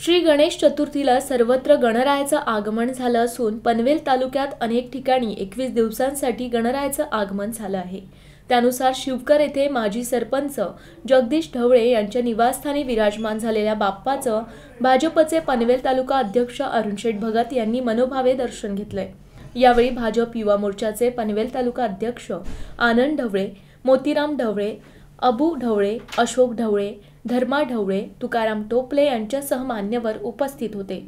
श्री गणेश चतुर्थीला सर्वत्र गणरायाचं आगमन झालं असून पनवेल तालुक्यात अनेक ठिकाणी एकवीस दिवसांसाठी गणरायाचं आगमन झालं आहे त्यानुसार शिवकर येथे माजी सरपंच जगदीश ढवळे यांच्या निवासस्थानी विराजमान झालेल्या बाप्पाचं भाजपचे पनवेल तालुका अध्यक्ष अरुणशेठ भगत यांनी मनोभावे दर्शन घेतलंय यावेळी भाजप युवा मोर्चाचे पनवेल तालुका अध्यक्ष आनंद ढवळे मोतीराम ढवळे अबू ढवळे अशोक ढवळे धर्मा ढवळे तुकाराम टोपले यांच्यासह मान्यवर उपस्थित होते